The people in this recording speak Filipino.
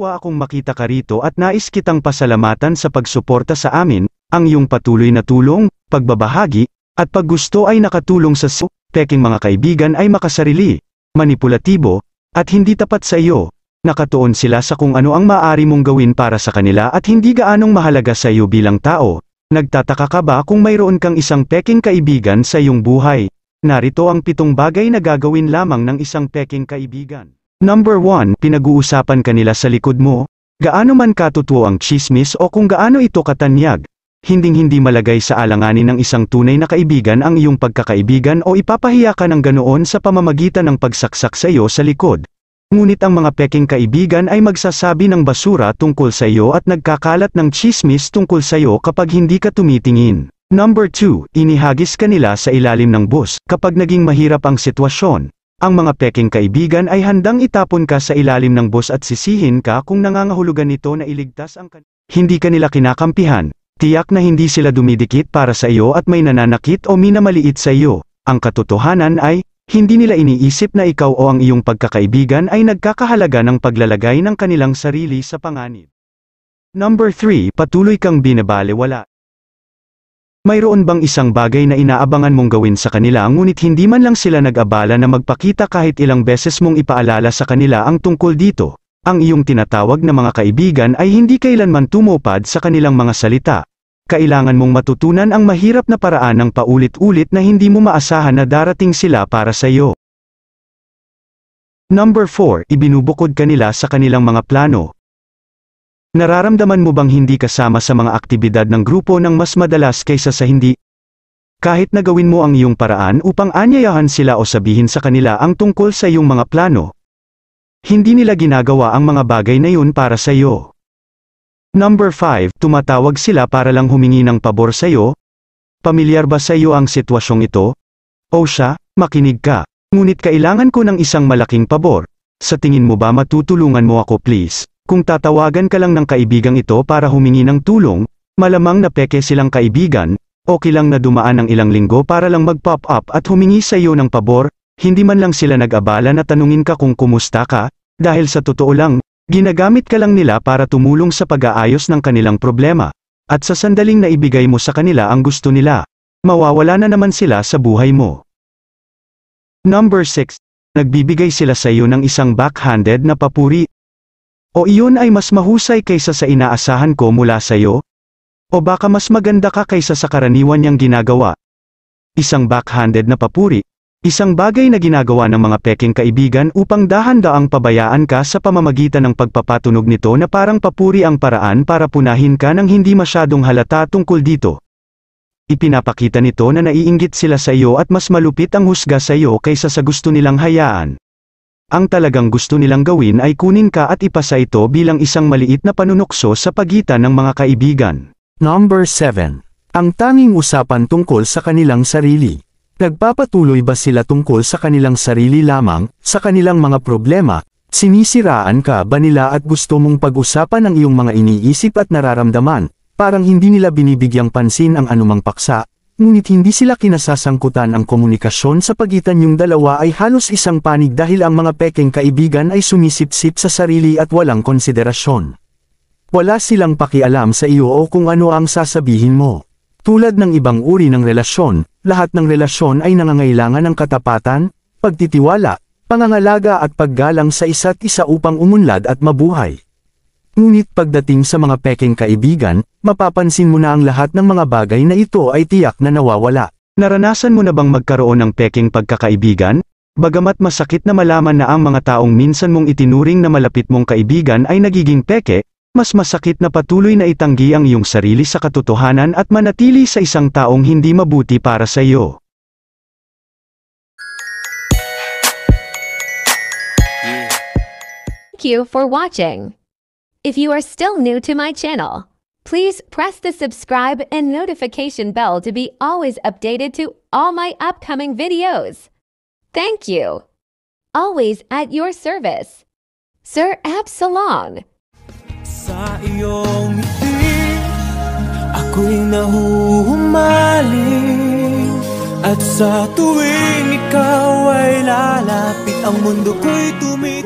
Natuwa akong makita ka rito at nais kitang pasalamatan sa pagsuporta sa amin, ang iyong patuloy na tulong, pagbabahagi, at paggusto ay nakatulong sa su, teking mga kaibigan ay makasarili, manipulatibo, at hindi tapat sa iyo. Nakatuon sila sa kung ano ang maaari mong gawin para sa kanila at hindi gaanong mahalaga sa iyo bilang tao. Nagtataka ka ba kung mayroon kang isang peking kaibigan sa iyong buhay? Narito ang pitong bagay na gagawin lamang ng isang peking kaibigan. Number 1, pinag-uusapan kanila sa likod mo, gaano man katutuo ang chismis o kung gaano ito katanyag, hinding-hindi malagay sa alanganin ng isang tunay na kaibigan ang iyong pagkakaibigan o ipapahiya ka ng ganoon sa pamamagitan ng pagsaksak sa iyo sa likod. Ngunit ang mga peking kaibigan ay magsasabi ng basura tungkol sa iyo at nagkakalat ng chismis tungkol sa iyo kapag hindi ka tumitingin. Number 2, inihagis kanila sa ilalim ng bus kapag naging mahirap ang sitwasyon ang mga peking kaibigan ay handang itapon ka sa ilalim ng bus at sisihin ka kung nangangahulugan nito na iligtas ang kan Hindi kanila kinakampihan, tiyak na hindi sila dumidikit para sa iyo at may nananakit o minamaliit sa iyo. Ang katotohanan ay, hindi nila iniisip na ikaw o ang iyong pagkakaibigan ay nagkakahalaga ng paglalagay ng kanilang sarili sa panganib. Number 3 Patuloy kang binabalewala mayroon bang isang bagay na inaabangan mong gawin sa kanila ngunit hindi man lang sila nag-abala na magpakita kahit ilang beses mong ipaalala sa kanila ang tungkol dito? Ang iyong tinatawag na mga kaibigan ay hindi kailanman tumupad sa kanilang mga salita. Kailangan mong matutunan ang mahirap na paraan ng paulit-ulit na hindi mo maasahan na darating sila para sa iyo. Number 4, ibinubukod kanila sa kanilang mga plano, Nararamdaman mo bang hindi kasama sa mga aktibidad ng grupo ng mas madalas kaysa sa hindi? Kahit na gawin mo ang iyong paraan upang anyayahan sila o sabihin sa kanila ang tungkol sa iyong mga plano, hindi nila ginagawa ang mga bagay na iyon para sa iyo. Number 5, tumatawag sila para lang humingi ng pabor sa iyo. Pamilyar ba sa iyo ang sitwasyong ito? O siya, makinig ka. Ngunit kailangan ko ng isang malaking pabor. Sa tingin mo ba matutulungan mo ako please? Kung tatawagan ka lang ng kaibigang ito para humingi ng tulong, malamang na peke silang kaibigan, o kilang na dumaan ng ilang linggo para lang mag-pop up at humingi sa iyo ng pabor, hindi man lang sila nag-abala na tanungin ka kung kumusta ka, dahil sa totoo lang, ginagamit ka lang nila para tumulong sa pag-aayos ng kanilang problema. At sa sandaling na ibigay mo sa kanila ang gusto nila, mawawala na naman sila sa buhay mo. Number 6. Nagbibigay sila sa iyo ng isang backhanded na papuri, o iyon ay mas mahusay kaysa sa inaasahan ko mula sa'yo? O baka mas maganda ka kaysa sa karaniwan niyang ginagawa? Isang backhanded na papuri. Isang bagay na ginagawa ng mga peking kaibigan upang dahan-daang pabayaan ka sa pamamagitan ng pagpapatunog nito na parang papuri ang paraan para punahin ka ng hindi masyadong halata tungkol dito. Ipinapakita nito na naiinggit sila sa iyo at mas malupit ang husga sa iyo kaysa sa gusto nilang hayaan. Ang talagang gusto nilang gawin ay kunin ka at ipasa ito bilang isang maliit na panunukso sa pagitan ng mga kaibigan. Number 7. Ang tanging usapan tungkol sa kanilang sarili. Nagpapatuloy ba sila tungkol sa kanilang sarili lamang, sa kanilang mga problema, sinisiraan ka ba nila at gusto mong pag-usapan ang iyong mga iniisip at nararamdaman, parang hindi nila binibigyang pansin ang anumang paksa, ngunit hindi sila kinasasangkutan ang komunikasyon sa pagitan yung dalawa ay halos isang panig dahil ang mga peking kaibigan ay sumisipsip sa sarili at walang konsiderasyon. Wala silang pakialam sa iyo o kung ano ang sasabihin mo. Tulad ng ibang uri ng relasyon, lahat ng relasyon ay nangangailangan ng katapatan, pagtitiwala, pangangalaga at paggalang sa isa't isa upang umunlad at mabuhay. Ngunit pagdating sa mga peking kaibigan, mapapansin mo na ang lahat ng mga bagay na ito ay tiyak na nawawala. Naranasan mo na bang magkaroon ng peking pagkakaibigan? Bagamat masakit na malaman na ang mga taong minsan mong itinuring na malapit mong kaibigan ay nagiging peke, mas masakit na patuloy na itanggi ang iyong sarili sa katotohanan at manatili sa isang taong hindi mabuti para sa iyo. Thank you for watching. If you are still new to my channel, please press the subscribe and notification bell to be always updated to all my upcoming videos. Thank you. Always at your service. Sir Absalon. Sa iyong ngiti, ako'y At sa tuwing ikaw ay lalapit, ang mundo ko'y